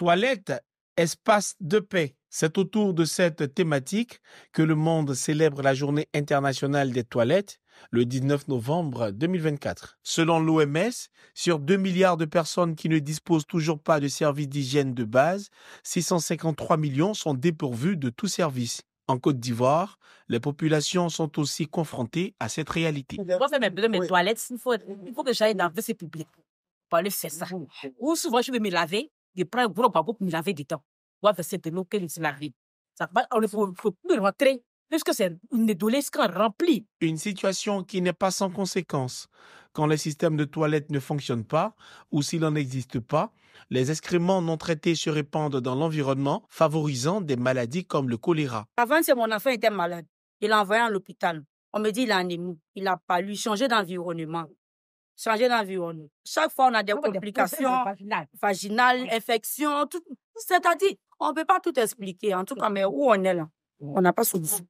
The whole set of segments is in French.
Toilettes, espace de paix. C'est autour de cette thématique que le monde célèbre la journée internationale des toilettes le 19 novembre 2024. Selon l'OMS, sur 2 milliards de personnes qui ne disposent toujours pas de services d'hygiène de base, 653 millions sont dépourvus de tout service. En Côte d'Ivoire, les populations sont aussi confrontées à cette réalité. toilettes, il faut, que j'aille dans public. Pour faire ça. Ou souvent, je vais me laver il prend un gros pour laver des temps. On ne peut plus rentrer puisque c'est une adolescent remplie. Une situation qui n'est pas sans conséquence. Quand les systèmes de toilettes ne fonctionnent pas ou s'il n'en existe pas, les excréments non traités se répandent dans l'environnement, favorisant des maladies comme le choléra. Avant, c'est mon enfant était malade. Il l'a envoyé à l'hôpital. On me dit qu'il a ému, il a lui changé d'environnement changer d'environnement. Chaque fois, on a des complications vaginales, infections, tout. C'est-à-dire, on ne peut pas tout expliquer. En tout cas, mais où on est là, on n'a pas solution.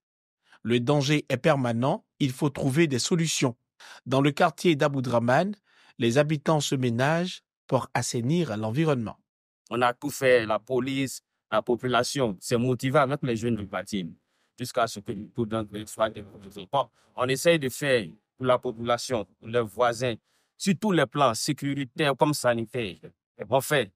Le danger est permanent. Il faut trouver des solutions. Dans le quartier d'Aboudraman, les habitants se ménagent pour assainir l'environnement. On a tout fait, la police, la population c'est motivée avec les jeunes du bâtiment. jusqu'à ce que tout soit On essaie de faire pour la population, pour leurs voisins, sur tous les plans sécuritaires comme sanitaires, fait.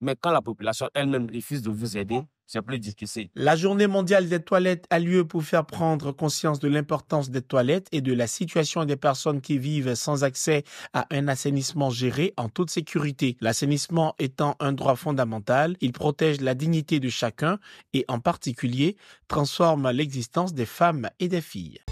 Mais quand la population elle-même refuse de vous aider, c'est plus difficile. La journée mondiale des toilettes a lieu pour faire prendre conscience de l'importance des toilettes et de la situation des personnes qui vivent sans accès à un assainissement géré en toute sécurité. L'assainissement étant un droit fondamental, il protège la dignité de chacun et en particulier transforme l'existence des femmes et des filles.